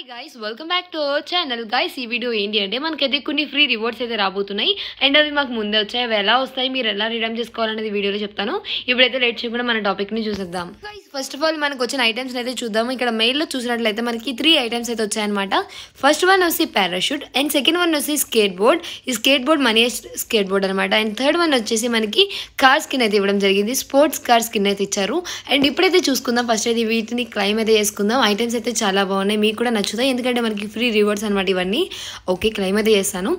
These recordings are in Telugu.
hi guys welcome back to our channel guys ఈ వీడియో ఏంటి అంటే మనకైతే కొన్ని ఫ్రీ రివార్డ్స్ అయితే రాబోతున్నాయి అండ్ అవి మాకు ముందే వచ్చాయి అవి ఎలా వస్తాయి మీరు ఎలా రిడమ్ చేసుకోవాలనేది వీడియోలో చెప్తాను ఇప్పుడైతే లేట్ చేయకుండా మన టాపిక్ని చూసేద్దాం ఫస్ట్ ఆఫ్ ఆల్ మనకు వచ్చిన ఐటమ్స్ అయితే చూద్దాము ఇక్కడ మెయిల్లో చూసినట్లయితే మనకి త్రీ ఐటమ్స్ అయితే వచ్చాయన్నమాట ఫస్ట్ వన్ వచ్చి పారాషూట్ అండ్ సెకండ్ వన్ వచ్చి స్కేట్ బోర్డ్ ఈ స్కేట్ బోర్డ్ మనీ స్కేట్ బోర్డ్ అనమాట అండ్ థర్డ్ వన్ వచ్చేసి మనకి కార్ స్కిన్ అయితే ఇవ్వడం జరిగింది స్పోర్ట్స్ కార్ స్కిన్ అయితే ఇచ్చారు అండ్ ఇప్పుడైతే చూసుకుందాం ఫస్ట్ అయితే వీటిని క్లైమ్ అయితే చేసుకుందాం ఐటమ్స్ అయితే చాలా బాగున్నాయి మీకు కూడా నచ్చుతాయి ఎందుకంటే మనకి ఫ్రీ రివార్డ్స్ అనమాట ఇవన్నీ ఓకే క్లైమ్ అయితే చేస్తాను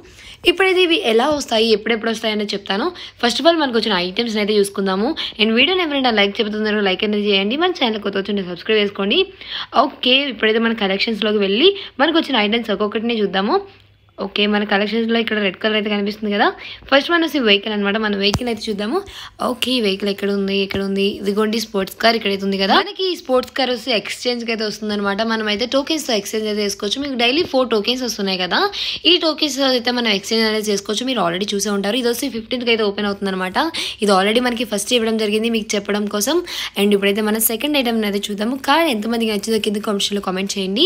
ఇప్పుడైతే ఇవి ఎలా వస్తాయి ఎప్పుడెప్పుడు వస్తాయని చెప్తాను ఫస్ట్ ఆఫ్ ఆల్ మనకు వచ్చిన ఐటమ్స్ అయితే చూసుకుందాము అండ్ వీడియోని ఎవరైనా లైక్ చెబుతున్నారు లైక్ అనేది చేయండి మన ఛానల్ కొత్త వచ్చి సబ్స్క్రైబ్ చేసుకోండి ఓకే ఇప్పుడైతే మన కలెక్షన్స్లోకి వెళ్ళి మనకు వచ్చిన ఐటమ్స్ ఒక్కొక్కటినే చూద్దాము ఓకే మన కలెక్షన్స్లో ఇక్కడ రెడ్ కలర్ అయితే కనిపిస్తుంది కదా ఫస్ట్ వన్ వెహికల్ అనమాట మన వెహికల్ అయితే చూద్దాము ఓకే ఈ వెహికల్ ఎక్కడ ఉంది ఎక్కడ ఉంది ఇదిగోండి స్పోర్ట్స్ కార్ ఇక్కడైతే ఉంది కదా మనకి ఈ స్పోర్ట్స్ కార్ వస్తే ఎక్స్చేంజ్ అయితే వస్తుంది అనమాట మనం అయితే టోకెన్స్ ఎక్స్చేంజ్ అయితే చేసుకోవచ్చు మీకు డైలీ ఫోర్ టోకెన్స్ వస్తున్నాయి కదా ఈ టోకెన్స్ అయితే మనం ఎక్స్చేంజ్ అనేది చేసుకోవచ్చు మీరు ఆల్రెడీ చూసే ఉంటారు ఇది వస్తే ఫిఫ్టీన్త్ అయితే ఓపెన్ అవుతుంది అనమాట ఇది ఆల్రెడీ మనకి ఫస్ట్ ఇవ్వడం జరిగింది మీకు చెప్పడం కోసం అండ్ ఇప్పుడైతే మనం సెకండ్ ఐటమ్ అయితే చూద్దాము కార్ ఎంతమందికి నచ్చిందో కింద కామెంట్స్లో కామెంట్ చేయండి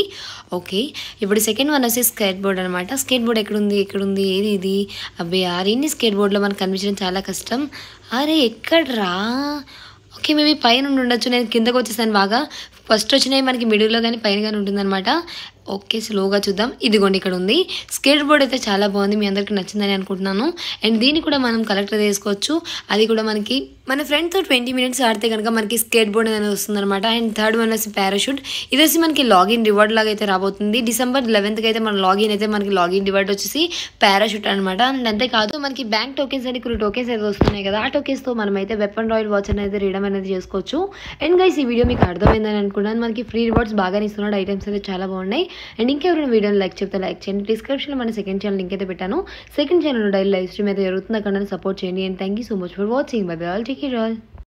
ఓకే ఇప్పుడు సెకండ్ వన్ వచ్చి స్కేట్ బోర్డ్ అనమాట స్కేట్ స్కేట్ బోర్డ్ ఎక్కడుంది ఎక్కడుంది ఏది ఇది అబ్బే ఆరేంటి స్కేట్ బోర్డ్లో మనకు కనిపించడం చాలా కష్టం అరే ఎక్కడ్రా ఓకే మేబీ పైన ఉండొచ్చు నేను కిందకు వచ్చేసాను బాగా ఫస్ట్ వచ్చినవి మనకి మిడిల్లో కానీ పైన కానీ ఉంటుందన్నమాట ఓకే స్లోగా చూద్దాం ఇదిగోండి ఇక్కడ ఉంది స్కేట్ బోర్డ్ అయితే చాలా బాగుంది మీ అందరికీ నచ్చిందని అనుకుంటున్నాను అండ్ దీన్ని కూడా మనం కలెక్టర్ చేసుకోవచ్చు అది కూడా మనకి మన ఫ్రెండ్తో ట్వంటీ మినిట్స్ ఆడితే కనుక మనకి స్కేట్ బోర్డ్ అనేది వస్తుందన్నమాట అండ్ థర్డ్ వన్ వచ్చి పారాషూట్ ఇది వచ్చి మనకి లాగిన్ రివార్డ్ లాగా అయితే రాబోతుంది డిసెంబర్ లెవెన్త్కి అయితే మన లాగిన్ అయితే మనకి లాగిన్ రివార్డ్ వచ్చేసి పారాషూట్ అనమాట అండ్ అంతేకాదు మనకి బ్యాంక్ టోకెన్స్ అని కొన్ని టోకెన్స్ అయితే వస్తున్నాయి కదా ఆ టోకెన్స్తో మనం అయితే వెపన్ రాయల్ వాచ్ అనేది రీడమ్ అనేది చేసుకోవచ్చు అండ్ గైస్ ఈ వీడియో మీకు అర్థమైందని అనుకున్నాను మనకి ఫ్రీ రివార్డ్స్ బాగా ఇస్తున్నాడు ఐటమ్స్ అయితే చాలా బాగున్నాయి అండ్ ఇంకెవరైనా వీడియోని లైక్ చెప్తే లైక్ చేయండి డిస్క్రిప్షన్లో మన సెకండ్ ఛానల్ లింక్ అయితే పెట్టాను second channel daily live stream అయితే జరుగుతుంది అక్కడ సపోర్ట్ చేయండి and thank so much for watching bye bye all take care all